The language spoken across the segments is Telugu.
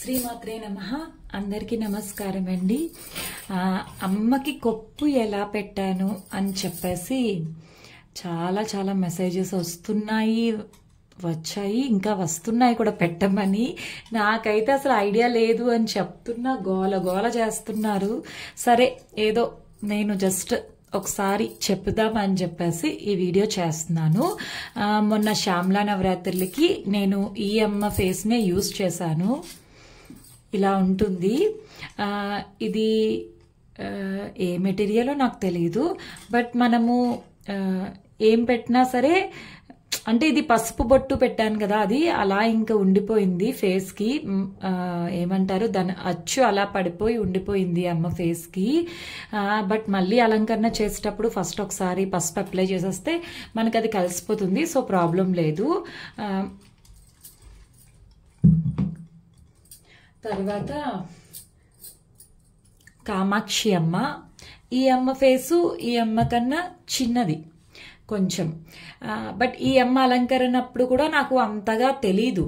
శ్రీమాత్రే నమ అందరికీ నమస్కారం అండి అమ్మకి కొప్పు ఎలా పెట్టాను అని చెప్పేసి చాలా చాలా మెసేజెస్ వస్తున్నాయి వచ్చాయి ఇంకా వస్తున్నాయి కూడా పెట్టమని నాకైతే అసలు ఐడియా లేదు అని చెప్తున్నా గోల గోల చేస్తున్నారు సరే ఏదో నేను జస్ట్ ఒకసారి చెప్దామని చెప్పేసి ఈ వీడియో చేస్తున్నాను మొన్న శ్యామ్లా నవరాత్రులకి నేను ఈ అమ్మ ఫేస్నే యూజ్ చేశాను ఇలా ఉంటుంది ఇది ఏ మెటీరియలో నాకు తెలియదు బట్ మనము ఏం పెట్టినా సరే అంటే ఇది పసుపు బొట్టు పెట్టాను కదా అది అలా ఇంకా ఉండిపోయింది ఫేస్కి ఏమంటారు దాని అచ్చు అలా పడిపోయి ఉండిపోయింది అమ్మ ఫేస్కి బట్ మళ్ళీ అలంకరణ చేసేటప్పుడు ఫస్ట్ ఒకసారి పసుపు అప్లై చేసేస్తే మనకి అది కలిసిపోతుంది సో ప్రాబ్లం లేదు తర్వాత కామాక్షి అమ్మ ఈ అమ్మ ఫేసు ఈ అమ్మ కన్నా చిన్నది కొంచెం బట్ ఈ అమ్మ అలంకరణప్పుడు కూడా నాకు అంతగా తెలీదు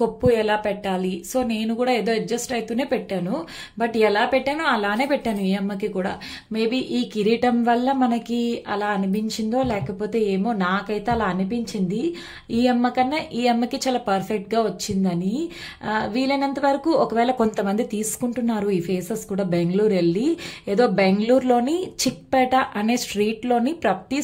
కొప్పు ఎలా పెట్టాలి సో నేను కూడా ఏదో అడ్జస్ట్ అవుతూనే పెట్టాను బట్ ఎలా పెట్టానో అలానే పెట్టాను ఈ అమ్మకి కూడా మేబీ ఈ కిరీటం వల్ల మనకి అలా అనిపించిందో లేకపోతే ఏమో నాకైతే అలా అనిపించింది ఈ అమ్మ కన్నా ఈ అమ్మకి చాలా పర్ఫెక్ట్గా వచ్చిందని వీలైనంత వరకు ఒకవేళ కొంతమంది తీసుకుంటున్నారు ఈ ఫేసెస్ కూడా బెంగళూరు వెళ్ళి ఏదో బెంగళూరులోని చిక్పేట అనే స్ట్రీట్లోని ప్రతి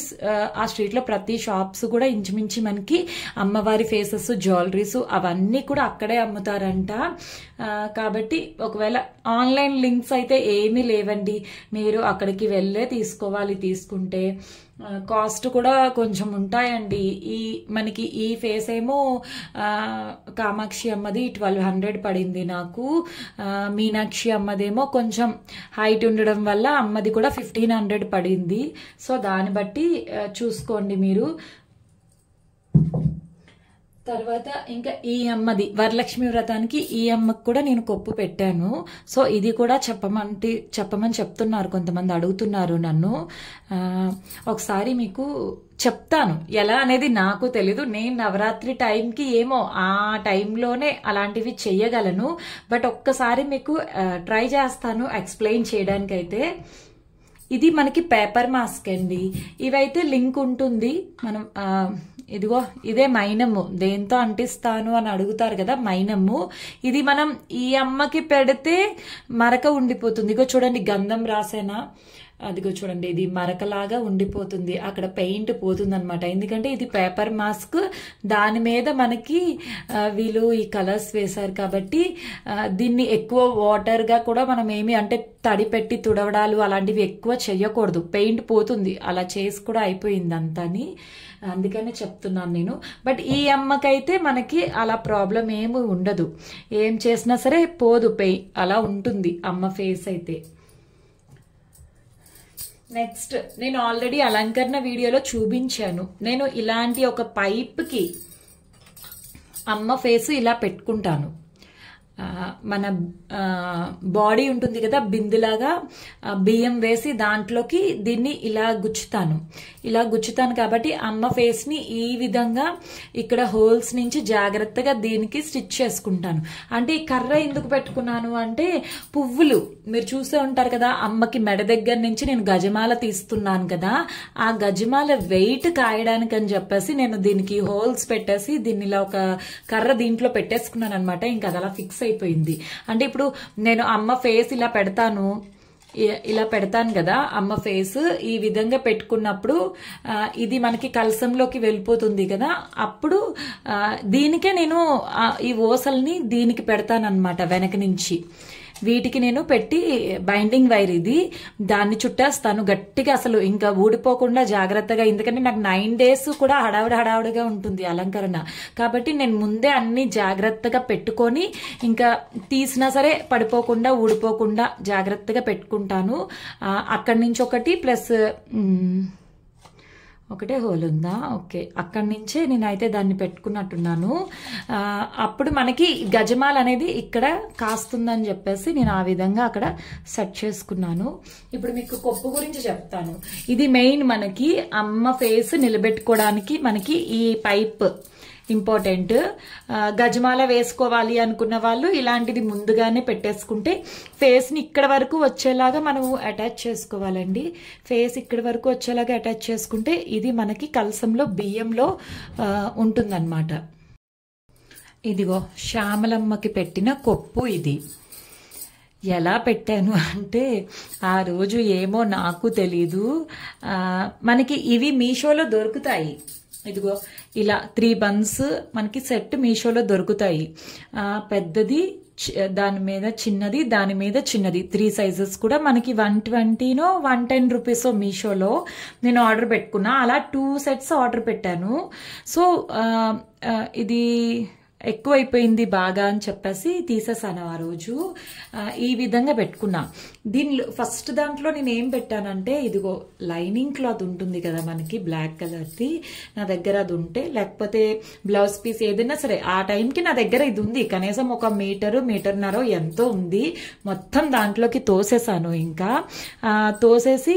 ఆ స్ట్రీట్లో ప్రతి షాప్స్ కూడా ఇంచుమించి మనకి అమ్మవారి ఫేసెస్ జ్యువెలరీస్ అవన్నీ అన్నీ కూడా అక్కడే అమ్ముతారంట కాబట్టి ఒకవేళ ఆన్లైన్ లింక్స్ అయితే ఏమీ లేవండి మీరు అక్కడికి వెళ్ళే తీసుకోవాలి తీసుకుంటే కాస్ట్ కూడా కొంచెం ఉంటాయండి ఈ మనకి ఈ ఫేస్ ఏమో కామాక్షి అమ్మది ట్వెల్వ్ హండ్రెడ్ పడింది నాకు మీనాక్షి అమ్మదేమో కొంచెం హైట్ ఉండడం వల్ల అమ్మది కూడా ఫిఫ్టీన్ హండ్రెడ్ పడింది సో దాన్ని బట్టి చూసుకోండి మీరు తర్వాత ఇంకా ఈ అమ్మది వరలక్ష్మి వ్రతానికి ఈ అమ్మకు కూడా నేను కొప్పు పెట్టాను సో ఇది కూడా చెప్పమంటే చెప్పమని చెప్తున్నారు కొంతమంది అడుగుతున్నారు నన్ను ఒకసారి మీకు చెప్తాను ఎలా అనేది నాకు తెలీదు నేను నవరాత్రి టైంకి ఏమో ఆ టైంలోనే అలాంటివి చెయ్యగలను బట్ ఒక్కసారి మీకు ట్రై చేస్తాను ఎక్స్ప్లెయిన్ చేయడానికైతే ఇది మనకి పేపర్ మాస్క్ అండి ఇవైతే లింక్ ఉంటుంది మనం ఇదిగో ఇదే మైనము దేంతో అంటిస్తాను అని అడుగుతారు కదా మైనము ఇది మనం ఈ అమ్మకి పెడితే మరక ఉండిపోతుంది ఇగో చూడండి గంధం రాసేనా అదిగో చూడండి ఇది మరకలాగా ఉండిపోతుంది అక్కడ పెయింట్ పోతుంది అనమాట ఎందుకంటే ఇది పేపర్ మాస్క్ దాని మీద మనకి వీళ్ళు ఈ కలర్స్ వేశారు కాబట్టి దీన్ని ఎక్కువ వాటర్గా కూడా మనం ఏమి అంటే తడి పెట్టి తుడవడాలు అలాంటివి ఎక్కువ చేయకూడదు పెయింట్ పోతుంది అలా చేసి కూడా అయిపోయింది అంతని అందుకనే చెప్తున్నాను నేను బట్ ఈ అమ్మకైతే మనకి అలా ప్రాబ్లం ఏమి ఉండదు ఏం చేసినా సరే పోదు పెయి అలా ఉంటుంది అమ్మ ఫేస్ అయితే నెక్స్ట్ నేను ఆల్రెడీ అలంకరణ వీడియోలో చూపించాను నేను ఇలాంటి ఒక పైప్కి అమ్మ ఫేస్ ఇలా పెట్టుకుంటాను మన బాడీ ఉంటుంది కదా బిందులాగా బియ్యం వేసి దాంట్లోకి దీన్ని ఇలా గుచ్చుతాను ఇలా గుచ్చుతాను కాబట్టి అమ్మ ఫేస్ని ఈ విధంగా ఇక్కడ హోల్స్ నుంచి జాగ్రత్తగా దీనికి స్టిచ్ చేసుకుంటాను అంటే ఈ కర్ర ఎందుకు పెట్టుకున్నాను అంటే పువ్వులు మీరు చూసే ఉంటారు కదా అమ్మకి మెడ దగ్గర నుంచి నేను గజమాల తీస్తున్నాను కదా ఆ గజమాల వెయిట్ కాయడానికి అని చెప్పేసి నేను దీనికి హోల్స్ పెట్టేసి దీన్ని ఇలా ఒక కర్ర దీంట్లో పెట్టేసుకున్నాను అనమాట ఇంకా అది అలా ఫిక్స్ అయిపోయింది అంటే ఇప్పుడు నేను అమ్మ ఫేస్ ఇలా పెడతాను ఇలా పెడతాను కదా అమ్మ ఫేస్ ఈ విధంగా పెట్టుకున్నప్పుడు ఇది మనకి కలసంలోకి వెళ్ళిపోతుంది కదా అప్పుడు దీనికే నేను ఈ ఓసల్ని దీనికి పెడతానమాట వెనక నుంచి వీటికి నేను పెట్టి బైండింగ్ వైర్ ఇది దాన్ని చుట్టేస్తాను గట్టిగా అసలు ఇంకా ఊడిపోకుండా జాగ్రత్తగా ఎందుకంటే నాకు నైన్ డేస్ కూడా హడావుడి హడావుడిగా ఉంటుంది అలంకరణ కాబట్టి నేను ముందే అన్ని జాగ్రత్తగా పెట్టుకొని ఇంకా తీసినా సరే పడిపోకుండా ఊడిపోకుండా జాగ్రత్తగా పెట్టుకుంటాను అక్కడి నుంచి ఒకటి ప్లస్ ఒకటే హోల్ ఉందా ఓకే అక్కడి నుంచే నేనైతే దాన్ని పెట్టుకున్నట్టున్నాను అప్పుడు మనకి గజమాల్ అనేది ఇక్కడ కాస్తుందని చెప్పేసి నేను ఆ విధంగా అక్కడ సెట్ చేసుకున్నాను ఇప్పుడు మీకు కొప్పు గురించి చెప్తాను ఇది మెయిన్ మనకి అమ్మ ఫేస్ నిలబెట్టుకోవడానికి మనకి ఈ పైప్ ఇంపార్టెంట్ గజమాల వేసుకోవాలి అనుకున్న వాళ్ళు ఇలాంటిది ముందుగానే పెట్టేసుకుంటే ఫేస్ని ఇక్కడ వరకు వచ్చేలాగా మనము అటాచ్ చేసుకోవాలండి ఫేస్ ఇక్కడ వరకు వచ్చేలాగా అటాచ్ చేసుకుంటే ఇది మనకి కలసంలో బియ్యంలో ఉంటుందన్నమాట ఇదిగో శ్యామలమ్మకి పెట్టిన కొప్పు ఇది ఎలా పెట్టాను అంటే ఆ రోజు ఏమో నాకు తెలీదు మనకి ఇవి మీషోలో దొరుకుతాయి ఇదిగో ఇలా త్రీ బన్స్ మనకి సెట్ మీషోలో దొరుకుతాయి పెద్దది దాని మీద చిన్నది దాని మీద చిన్నది త్రీ సైజెస్ కూడా మనకి వన్ ట్వంటీనో వన్ టెన్ రూపీసో మీషోలో నేను ఆర్డర్ పెట్టుకున్నా అలా టూ సెట్స్ ఆర్డర్ పెట్టాను సో ఇది ఎక్కువైపోయింది బాగా అని చెప్పేసి తీసేసాను ఆ రోజు ఈ విధంగా పెట్టుకున్నా దీనిలో ఫస్ట్ దాంట్లో నేను ఏం పెట్టానంటే ఇదిగో లైనింగ్ క్లాత్ ఉంటుంది కదా మనకి బ్లాక్ కలర్ది నా దగ్గర అది ఉంటే లేకపోతే బ్లౌజ్ పీస్ ఏదైనా సరే ఆ టైంకి నా దగ్గర ఇది ఉంది కనీసం ఒక మీటరు మీటర్నర ఎంతో ఉంది మొత్తం దాంట్లోకి తోసేసాను ఇంకా తోసేసి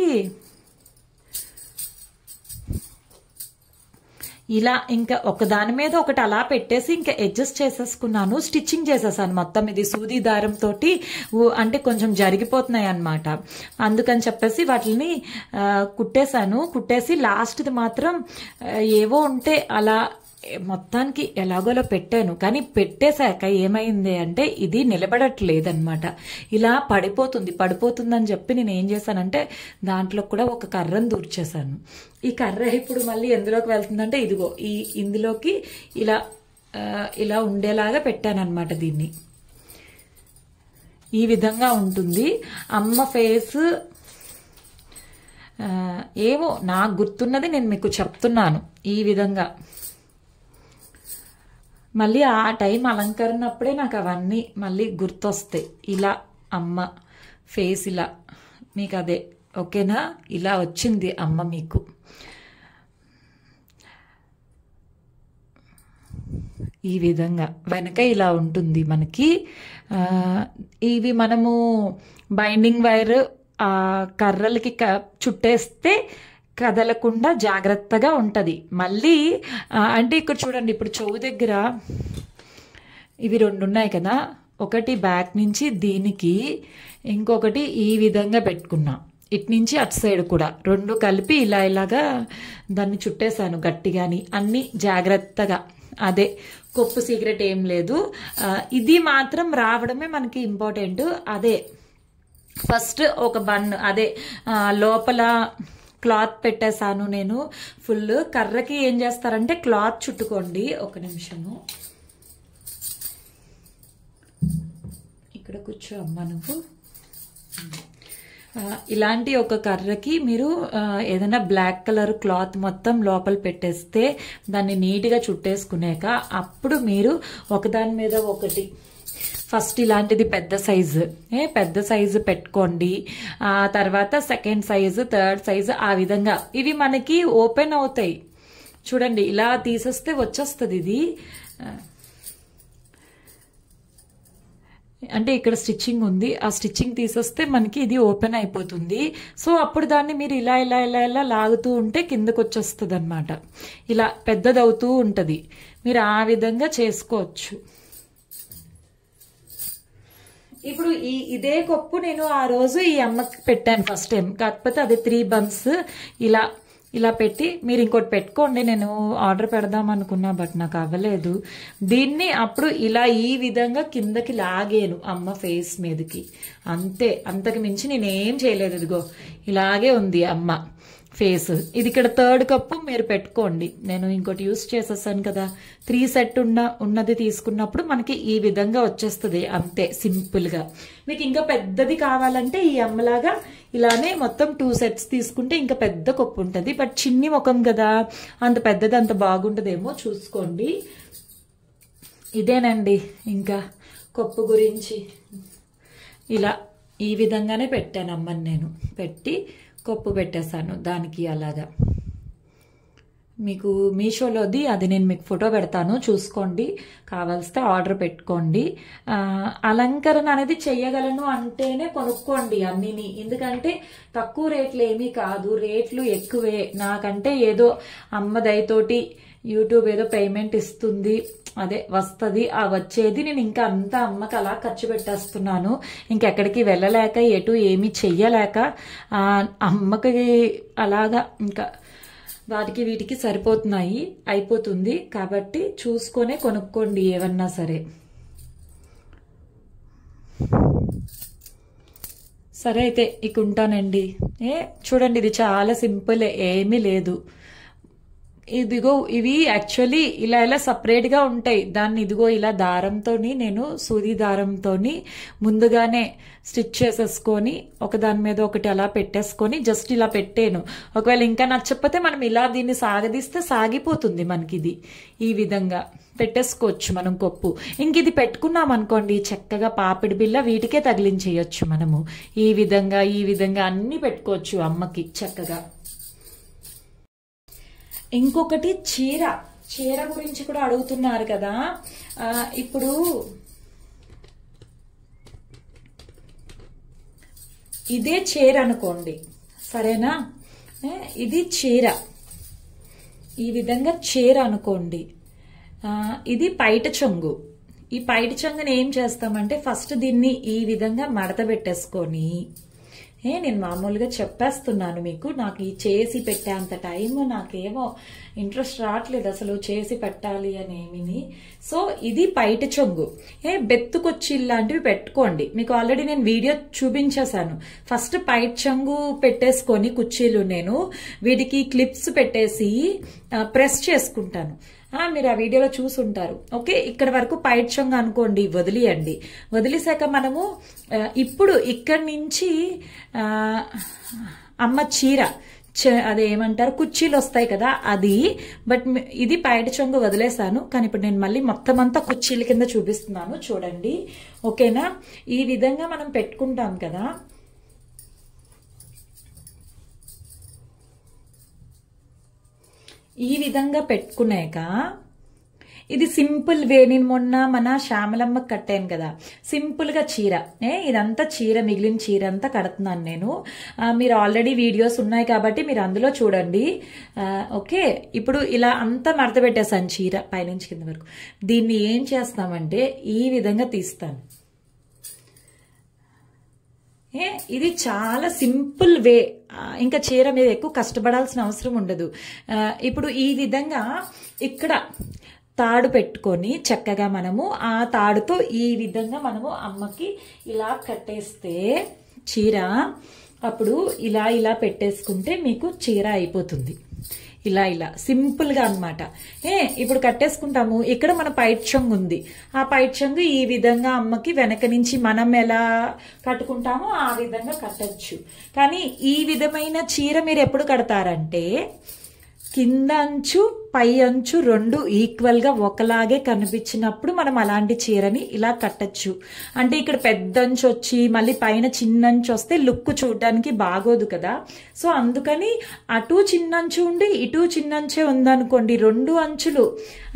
ఇలా ఇంకా ఒకదాని మీద ఒకటి అలా పెట్టేసి ఇంకా అడ్జస్ట్ చేసేసుకున్నాను స్టిచ్చింగ్ చేసేసాను మొత్తం ఇది సూది దారం తోటి అంటే కొంచెం జరిగిపోతున్నాయి అనమాట అందుకని చెప్పేసి వాటిని కుట్టేశాను కుట్టేసి లాస్ట్ది మాత్రం ఏవో ఉంటే అలా మొత్తానికి ఎలాగోలో పెట్టాను కానీ పెట్టేశాక ఏమైంది అంటే ఇది నిలబడట్లేదనమాట ఇలా పడిపోతుంది పడిపోతుందని చెప్పి నేను ఏం చేశానంటే దాంట్లో కూడా ఒక కర్రను దూర్చేశాను ఈ కర్ర ఇప్పుడు మళ్ళీ ఎందులోకి వెళ్తుందంటే ఇదిగో ఈ ఇందులోకి ఇలా ఇలా ఉండేలాగా పెట్టానమాట దీన్ని ఈ విధంగా ఉంటుంది అమ్మ ఫేస్ ఏవో నాకు గుర్తున్నది నేను మీకు చెప్తున్నాను ఈ విధంగా మళ్ళీ ఆ టైం అలంకరణప్పుడే నాకు అవన్నీ మళ్ళీ గుర్తొస్తాయి ఇలా అమ్మ ఫేస్ ఇలా మీకు అదే ఓకేనా ఇలా వచ్చింది అమ్మ మీకు ఈ విధంగా వెనక ఇలా ఉంటుంది మనకి ఇవి మనము బైండింగ్ వైర్ కర్రలకి చుట్టేస్తే కదలకుండా జాగ్రత్తగా ఉంటుంది మళ్ళీ అంటే ఇక్కడ చూడండి ఇప్పుడు చెవు దగ్గర ఇవి రెండు ఉన్నాయి కదా ఒకటి బ్యాక్ నుంచి దీనికి ఇంకొకటి ఈ విధంగా పెట్టుకున్నా ఇటు నుంచి అటు సైడ్ కూడా రెండు కలిపి ఇలా ఇలాగా దాన్ని చుట్టేశాను గట్టిగాని అన్నీ జాగ్రత్తగా అదే కొప్పు సీక్రెట్ ఏం లేదు ఇది మాత్రం రావడమే మనకి ఇంపార్టెంట్ అదే ఫస్ట్ ఒక బన్ అదే లోపల క్లాత్ పెట్టేశాను నేను ఫుల్ కర్రకి ఏం చేస్తారంటే క్లాత్ చుట్టుకోండి ఒక నిమిషము ఇక్కడ కూర్చో అమ్మ నువ్వు ఇలాంటి ఒక కర్రకి మీరు ఏదైనా బ్లాక్ కలర్ క్లాత్ మొత్తం లోపల పెట్టేస్తే దాన్ని నీట్గా చుట్టేసుకునేక అప్పుడు మీరు ఒకదాని మీద ఒకటి ఫస్ట్ ఇలాంటిది పెద్ద సైజు పెద్ద సైజు పెట్టుకోండి ఆ తర్వాత సెకండ్ సైజు థర్డ్ సైజు ఆ విధంగా ఇవి మనకి ఓపెన్ అవుతాయి చూడండి ఇలా తీసేస్తే వచ్చేస్తుంది ఇది అంటే ఇక్కడ స్టిచ్చింగ్ ఉంది ఆ స్టిచ్చింగ్ తీసేస్తే మనకి ఇది ఓపెన్ అయిపోతుంది సో అప్పుడు దాన్ని మీరు ఇలా ఇలా ఇలా ఇలా లాగుతూ ఉంటే కిందకు వచ్చేస్తుంది ఇలా ఇలా పెద్దదవుతూ ఉంటుంది మీరు ఆ విధంగా చేసుకోవచ్చు ఇప్పుడు ఈ ఇదే కప్పు నేను ఆ రోజు ఈ అమ్మకి పెట్టాను ఫస్ట్ టైం కాకపోతే అది త్రీ బంప్స్ ఇలా ఇలా పెట్టి మీరు ఇంకోటి పెట్టుకోండి నేను ఆర్డర్ పెడదాం అనుకున్నా బట్ నాకు అవ్వలేదు దీన్ని అప్పుడు ఇలా ఈ విధంగా కిందకి లాగాను అమ్మ ఫేస్ మీదకి అంతే అంతకు మించి నేనేం చేయలేదు ఇదిగో ఇలాగే ఉంది అమ్మ ఫేస్ ఇది ఇక్కడ థర్డ్ కప్పు మీరు పెట్టుకోండి నేను ఇంకోటి యూస్ చేసేసాను కదా త్రీ సెట్ ఉన్న ఉన్నది తీసుకున్నప్పుడు మనకి ఈ విధంగా వచ్చేస్తుంది అంతే సింపుల్గా మీకు ఇంకా పెద్దది కావాలంటే ఈ అమ్మలాగా ఇలానే మొత్తం టూ సెట్స్ తీసుకుంటే ఇంకా పెద్ద కప్పు ఉంటుంది బట్ చిన్ని ముఖం కదా అంత పెద్దది అంత బాగుంటుందేమో చూసుకోండి ఇదేనండి ఇంకా కప్పు గురించి ఇలా ఈ విధంగానే పెట్టాను అమ్మని నేను పెట్టి కొప్పు పెట్టేశాను దానికి అలాగా మీకు మీషోలోది అది నేను మీకు ఫోటో పెడతాను చూసుకోండి కావలిస్తే ఆర్డర్ పెట్టుకోండి అలంకరణ అనేది చేయగలను అంటేనే కొనుక్కోండి అన్నిని ఎందుకంటే తక్కువ రేట్లు ఏమీ కాదు రేట్లు ఎక్కువే నాకంటే ఏదో అమ్మదైతోటి యూట్యూబ్ ఏదో పేమెంట్ ఇస్తుంది అదే వస్తుంది ఆ వచ్చేది నేను ఇంకా అంత అమ్మకి అలా ఖర్చు పెట్టేస్తున్నాను ఇంకెక్కడికి వెళ్ళలేక ఎటు ఏమీ చెయ్యలేక అమ్మకి అలాగా ఇంకా వాటికి వీటికి సరిపోతున్నాయి అయిపోతుంది కాబట్టి చూసుకొనే కొనుక్కోండి ఏమన్నా సరే సరే అయితే ఇక ఉంటానండి ఏ చూడండి ఇది చాలా సింపుల్ ఏమీ లేదు ఇదిగో ఇవి యాక్చువల్లీ ఇలా ఇలా సపరేట్గా ఉంటాయి దాన్ని ఇదిగో ఇలా దారంతో నేను సూది దారంతో ముందుగానే స్టిచ్ చేసేసుకొని ఒక దాని మీద ఒకటి అలా పెట్టేసుకొని జస్ట్ ఇలా పెట్టాను ఒకవేళ ఇంకా నచ్చకపోతే మనం ఇలా దీన్ని సాగదీస్తే సాగిపోతుంది మనకి ఇది ఈ విధంగా పెట్టేసుకోవచ్చు మనం కొప్పు ఇంక ఇది పెట్టుకున్నాం అనుకోండి చక్కగా పాపిడి బిల్ల వీటికే తగిలించేయచ్చు మనము ఈ విధంగా ఈ విధంగా అన్నీ పెట్టుకోవచ్చు అమ్మకి చక్కగా ఇంకొకటి చీర చీర గురించి కూడా అడుగుతున్నారు కదా ఇప్పుడు ఇదే చీర అనుకోండి సరేనా ఇది చీర ఈ విధంగా చీర అనుకోండి ఇది పైట చొంగు ఈ పైట చొంగుని ఏం చేస్తామంటే ఫస్ట్ దీన్ని ఈ విధంగా మడత పెట్టేసుకొని ఏ నేను మామూలుగా చెప్పేస్తున్నాను మీకు నాకు ఈ చేసి పెట్టేంత టైం నాకేమో ఇంట్రెస్ట్ రావట్లేదు అసలు చేసి పెట్టాలి అనేమిని సో ఇది బయట చొంగు ఏ బెత్తుకొచ్చి ఇలాంటివి పెట్టుకోండి మీకు ఆల్రెడీ నేను వీడియో చూపించేశాను ఫస్ట్ పైట చెంగు పెట్టేసుకొని కుర్చీలు నేను వీటికి క్లిప్స్ పెట్టేసి ప్రెస్ చేసుకుంటాను మీరు ఆ వీడియోలో చూసుంటారు ఓకే ఇక్కడ వరకు పైడ్చంగా అనుకోండి వదిలియండి వదిలిసాక మనము ఇప్పుడు ఇక్కడి నుంచి అమ్మ చీర అదేమంటారు కుర్చీలు వస్తాయి కదా అది బట్ ఇది పైట చొంగు వదిలేసాను కానీ ఇప్పుడు నేను మళ్ళీ మొత్తం అంతా కుర్చీల కింద చూపిస్తున్నాను చూడండి ఓకేనా ఈ విధంగా మనం పెట్టుకుంటాం కదా ఈ విధంగా పెట్టుకున్నాక ఇది సింపుల్ వే నేను మొన్న మన శ్యామలమ్మ కట్టాను కదా సింపుల్గా చీర ఏ ఇదంతా చీర మిగిలిన చీర అంతా కడుతున్నాను నేను మీరు ఆల్రెడీ వీడియోస్ ఉన్నాయి కాబట్టి మీరు అందులో చూడండి ఓకే ఇప్పుడు ఇలా అంతా మడత పెట్టేశాను చీర పైనుంచి కింద వరకు దీన్ని ఏం చేస్తామంటే ఈ విధంగా తీస్తాను ఇది చాలా సింపుల్ వే ఇంకా చీర మీద ఎక్కువ కష్టపడాల్సిన అవసరం ఉండదు ఇప్పుడు ఈ విధంగా ఇక్కడ తాడు పెట్టుకొని చక్కగా మనము ఆ తాడుతో ఈ విధంగా మనము అమ్మకి ఇలా కట్టేస్తే చీర అప్పుడు ఇలా ఇలా పెట్టేసుకుంటే మీకు చీర అయిపోతుంది ఇలా ఇలా సింపుల్గా అనమాట ఏ ఇప్పుడు కట్టేసుకుంటాము ఇక్కడ మన పైట్చంగ్ ఉంది ఆ పైట్చంగ్ ఈ విధంగా అమ్మకి వెనక నుంచి మనం ఎలా కట్టుకుంటామో ఆ విధంగా కట్టచ్చు కానీ ఈ విధమైన చీర మీరు ఎప్పుడు కడతారంటే కింద అంచు పై అంచు రెండు ఈక్వల్గా ఒకలాగే కనిపించినప్పుడు మనం అలాంటి చీరని ఇలా కట్టచ్చు అంటే ఇక్కడ పెద్ద అంచు వచ్చి మళ్ళీ పైన చిన్న అంచు వస్తే లుక్ చూడడానికి బాగోదు కదా సో అందుకని అటు చిన్న అంచు ఉండి ఇటు చిన్న అంచే ఉందనుకోండి రెండు అంచులు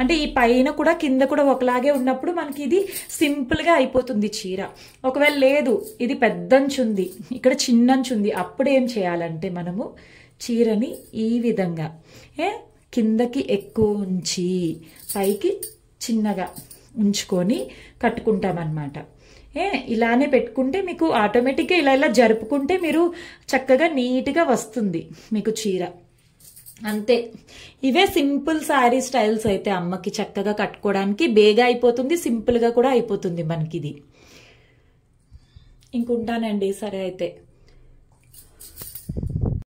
అంటే ఈ పైన కూడా కింద కూడా ఒకలాగే ఉన్నప్పుడు మనకి ఇది సింపుల్గా అయిపోతుంది చీర ఒకవేళ లేదు ఇది పెద్దంచు ఉంది ఇక్కడ చిన్నంచు ఉంది అప్పుడు ఏం చేయాలంటే మనము చీరని ఈ విధంగా ఏ కిందకి ఎక్కువ ఉంచి పైకి చిన్నగా ఉంచుకొని కట్టుకుంటామన్నమాట ఏ ఇలానే పెట్టుకుంటే మీకు ఆటోమేటిక్గా ఇలా ఇలా జరుపుకుంటే మీరు చక్కగా నీట్గా వస్తుంది మీకు చీర అంతే ఇవే సింపుల్ శారీ స్టైల్స్ అయితే అమ్మకి చక్కగా కట్టుకోవడానికి బేగా అయిపోతుంది సింపుల్గా కూడా అయిపోతుంది మనకి ఇది ఇంకుంటానండి సరే అయితే